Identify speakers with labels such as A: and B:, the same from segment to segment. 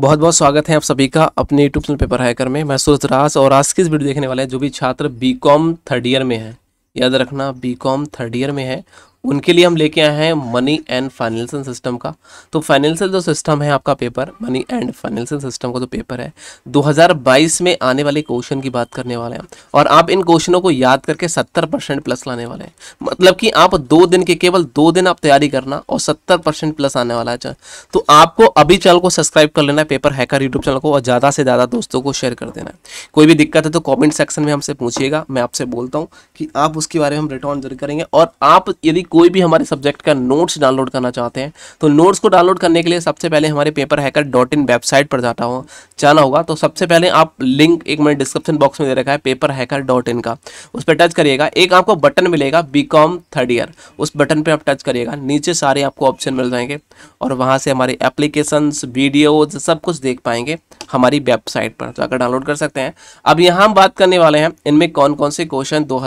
A: बहुत बहुत स्वागत है आप सभी का अपने यूट्यूब चैनल पेपर हैकर में मैं सूरज रास और आज किस वीडियो देखने वाले हैं जो भी छात्र बीकॉम थर्ड ईयर में है याद रखना बीकॉम थर्ड ईयर में है उनके लिए हम लेके आए हैं मनी एंड फाइनेंशियल सिस्टम का तो फाइनेंशियल जो सिस्टम है आपका paper money and financial system का जो पेपर है 2022 में आने वाले क्वेश्चन की बात करने वाले हैं और आप इन क्वेश्चनों को याद करके 70 परसेंट प्लस लाने वाले हैं मतलब कि आप दो दिन के केवल दो दिन आप तैयारी करना और सत्तर परसेंट प्लस आने वाला है अच्छा, तो आपको अभी चैनल को सब्सक्राइब कर लेना है पेपर हैकर यूट्यूब चैनल को और ज़्यादा से ज़्यादा दोस्तों को शेयर कर देना है कोई भी दिक्कत है तो कॉमेंट सेक्शन में हमसे पूछिएगा मैं आपसे बोलता हूँ कि आप उसके बारे में हम रिटर्न जरूर करेंगे और आप यदि कोई भी हमारे सब्जेक्ट का नोट्स डाउनलोड करना चाहते हैं तो नोट्स को डाउनलोड करने के लिए सबसे पहले हमारे paper hacker dot in website पर जाता हो जाना होगा तो सबसे पहले आप लिंक एक मैंने डिस्क्रिप्शन बॉक्स में दे रखा है पेपर हैकर डॉट इन का उस पर टच करिएगा एक आपको बटन मिलेगा बी कॉम थर्ड ईयर उस बटन पर आप टच करिएगा नीचे सारे आपको ऑप्शन मिल जाएंगे और वहाँ से हमारे एप्लीकेशंस वीडियोज सब कुछ देख पाएंगे हमारी वेबसाइट पर जाकर तो डाउनलोड कर सकते हैं अब यहाँ हम बात करने वाले हैं इनमें कौन कौन से क्वेश्चन दो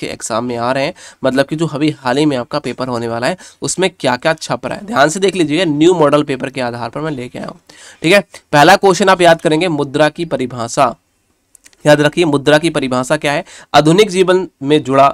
A: के एग्जाम में आ रहे हैं मतलब कि जो अभी हाल ही में आपका पेपर होने वाला है उसमें क्या क्या छप रहा है ध्यान से देख लीजिए न्यू मॉडल पेपर के आधार पर मैं लेके आया हूँ ठीक है पहला क्वेश्चन आप याद करेंगे मुद्रा की परिभाषा याद रखिए मुद्रा की परिभाषा क्या है आधुनिक जीवन में जुड़ा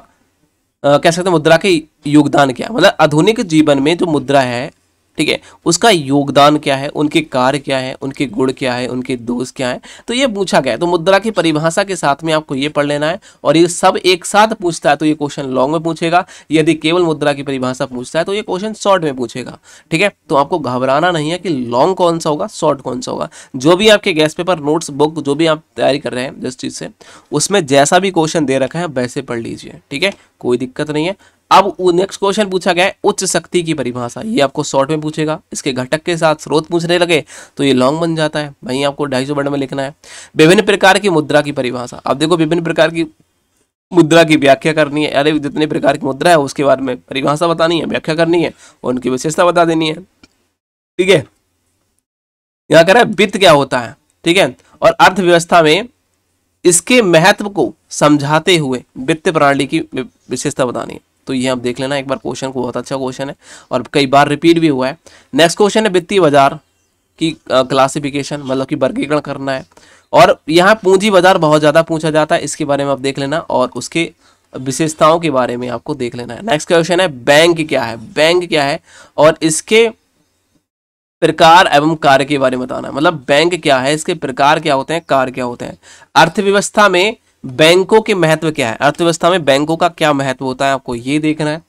A: कह सकते हैं मुद्रा के योगदान क्या मतलब आधुनिक जीवन में जो मुद्रा है ठीक है उसका योगदान क्या है उनके कार्य क्या है उनके गुण क्या है उनके दोष क्या है तो ये पूछा गया है तो मुद्रा की परिभाषा के साथ में आपको ये पढ़ लेना है और ये सब एक साथ पूछता है तो ये क्वेश्चन लॉन्ग में पूछेगा यदि केवल मुद्रा की परिभाषा पूछता है तो ये क्वेश्चन शॉर्ट में पूछेगा ठीक है तो आपको घबराना नहीं है कि लॉन्ग कौन सा होगा शॉर्ट कौन सा होगा जो भी आपके गैस पेपर नोट्स बुक जो भी आप तैयारी कर रहे हैं जिस चीज़ से उसमें जैसा भी क्वेश्चन दे रखा है वैसे पढ़ लीजिए ठीक है कोई दिक्कत नहीं है अब नेक्स्ट क्वेश्चन पूछा गया है उच्च शक्ति की परिभाषा ये आपको शॉर्ट में पूछेगा इसके घटक के साथ स्रोत पूछने लगे तो ये लॉन्ग बन जाता है वहीं आपको ढाई सौ में लिखना है विभिन्न प्रकार की मुद्रा की परिभाषा अब देखो विभिन्न प्रकार की मुद्रा की व्याख्या करनी है अरे जितने प्रकार की मुद्रा है उसके बारे में परिभाषा बतानी है व्याख्या करनी है और उनकी विशेषता बता देनी है ठीक है यहाँ कह रहा है वित्त क्या होता है ठीक है और अर्थव्यवस्था में इसके महत्व को समझाते हुए वित्त प्रणाली की विशेषता बतानी है तो ये आप देख लेना एक बार क्वेश्चन को बहुत अच्छा क्वेश्चन है और कई बार रिपीट भी हुआ है नेक्स्ट क्वेश्चन है वित्तीय बाजार की क्लासिफिकेशन मतलब कि वर्गीकरण करना है और यहाँ पूंजी बाजार बहुत ज़्यादा पूछा जाता है इसके बारे में आप देख लेना और उसके विशेषताओं के बारे में आपको देख लेना है नेक्स्ट क्वेश्चन है बैंक क्या है बैंक क्या है और इसके प्रकार एवं कार्य के बारे में बताना है मतलब बैंक क्या है इसके प्रकार क्या होते हैं कार्य क्या होते हैं अर्थव्यवस्था में बैंकों के महत्व क्या है अर्थव्यवस्था में बैंकों का क्या महत्व होता है आपको ये देखना है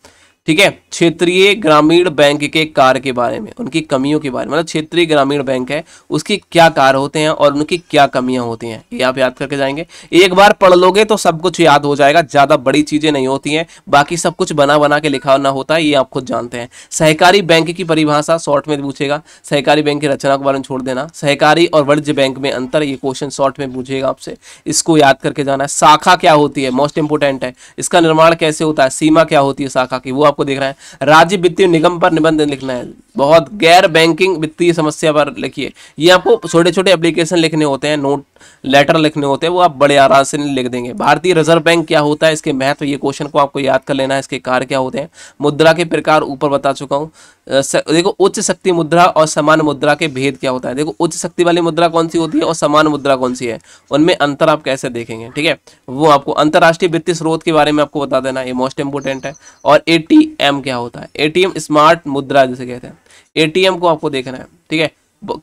A: ठीक है क्षेत्रीय ग्रामीण बैंक के कार्य के बारे में उनकी कमियों के बारे में मतलब क्षेत्रीय ग्रामीण बैंक है उसकी क्या कार्य होते हैं और उनकी क्या कमियां होती हैं ये आप याद करके जाएंगे एक बार पढ़ लोगे तो सब कुछ याद हो जाएगा ज़्यादा बड़ी चीज़ें नहीं होती हैं बाकी सब कुछ बना बना के लिखा ना होता है ये आप खुद जानते हैं सहकारी बैंक की परिभाषा शॉर्ट में पूछेगा सहकारी बैंक की रचना के बारे में छोड़ देना सहकारी और वर्ज्य बैंक में अंतर ये क्वेश्चन शॉर्ट में पूछेगा आपसे इसको याद करके जाना है शाखा क्या होती है मोस्ट इंपोर्टेंट है इसका निर्माण कैसे होता है सीमा क्या होती है शाखा की वो आप आपको देख रहा है राज्य वित्तीय निगम पर निबंध लिखना है बहुत गैर बैंकिंग वित्तीय समस्या पर लिखिए ये आपको छोटे छोटे एप्लीकेशन लिखने होते हैं नोट लेटर लिखने होते हैं वो आप बड़े आराम से लिख देंगे भारतीय रिजर्व बैंक क्या होता है इसके महत्व ये क्वेश्चन को आपको याद कर लेना है इसके कार्य क्या होते हैं मुद्रा के प्रकार ऊपर बता चुका हूँ देखो उच्च शक्ति मुद्रा और समान मुद्रा के भेद क्या होता है देखो उच्च शक्ति वाली मुद्रा कौन सी होती है और समान मुद्रा कौन सी है उनमें अंतर आप कैसे देखेंगे ठीक है वो आपको अंतर्राष्ट्रीय वित्तीय स्रोत के बारे में आपको बता देना ये मोस्ट इंपोर्टेंट है और ए क्या होता है ए स्मार्ट मुद्रा जिसे कहते हैं एटीएम को आपको देखना है ठीक है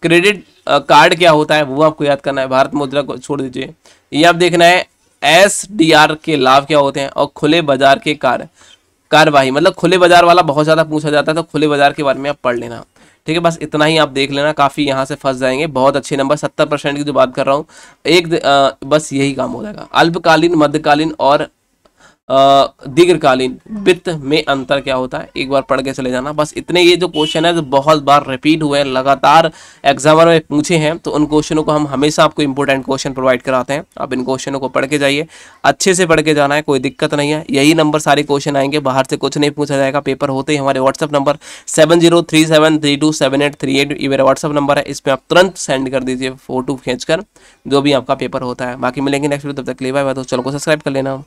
A: क्रेडिट कार्ड क्या होता है वो आपको याद करना है भारत मुद्रा को छोड़ दीजिए ये आप देखना है एस के लाभ क्या होते हैं और खुले बाजार के कार्य कार्यवाही मतलब खुले बाजार वाला बहुत ज़्यादा पूछा जाता है तो खुले बाजार के बारे में आप पढ़ लेना ठीक है बस इतना ही आप देख लेना काफ़ी यहाँ से फंस जाएंगे बहुत अच्छे नंबर सत्तर परसेंट की जो बात कर रहा हूँ एक आ, बस यही काम हो जाएगा अल्पकालीन मध्यकालीन और दीर्घकालीन वित्त में अंतर क्या होता है एक बार पढ़ के चले जाना बस इतने ये जो क्वेश्चन है जो तो बहुत बार रिपीट हुए हैं लगातार एग्जामर में पूछे हैं तो उन क्वेश्चनों को हम हमेशा आपको इंपॉर्टेंट क्वेश्चन प्रोवाइड कराते हैं आप इन क्वेश्चनों को पढ़ के जाइए अच्छे से पढ़ के जाना है कोई दिक्कत नहीं है यही नंबर सारे क्वेश्चन आएंगे बाहर से कुछ नहीं पूछा जाएगा पेपर होते ही हमारे WhatsApp number seven zero three seven three two seven eight three eight ये मेरा व्हाट्सअप नंबर है इसमें आप तुरंत सेंड कर दीजिए फोटो खींच जो भी आपका पेपर होता है बाकी मिलेंगे नेक्स्ट वीडियो तब तक ले तो चलो को सब्सक्राइब कर लेना